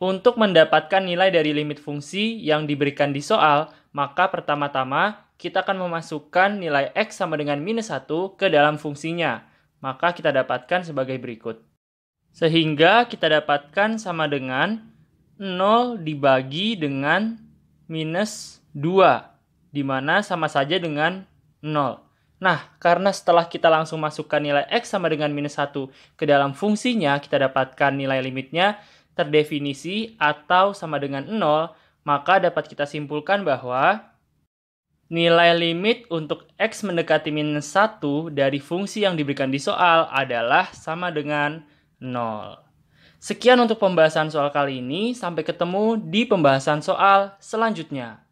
Untuk mendapatkan nilai dari limit fungsi yang diberikan di soal, maka pertama-tama kita akan memasukkan nilai x sama dengan minus 1 ke dalam fungsinya. Maka kita dapatkan sebagai berikut. Sehingga kita dapatkan sama dengan 0 dibagi dengan minus 2, di mana sama saja dengan 0. Nah, karena setelah kita langsung masukkan nilai X sama dengan minus 1 ke dalam fungsinya, kita dapatkan nilai limitnya, terdefinisi atau sama dengan 0, maka dapat kita simpulkan bahwa nilai limit untuk x mendekati minus 1 dari fungsi yang diberikan di soal adalah sama dengan 0. Sekian untuk pembahasan soal kali ini, sampai ketemu di pembahasan soal selanjutnya.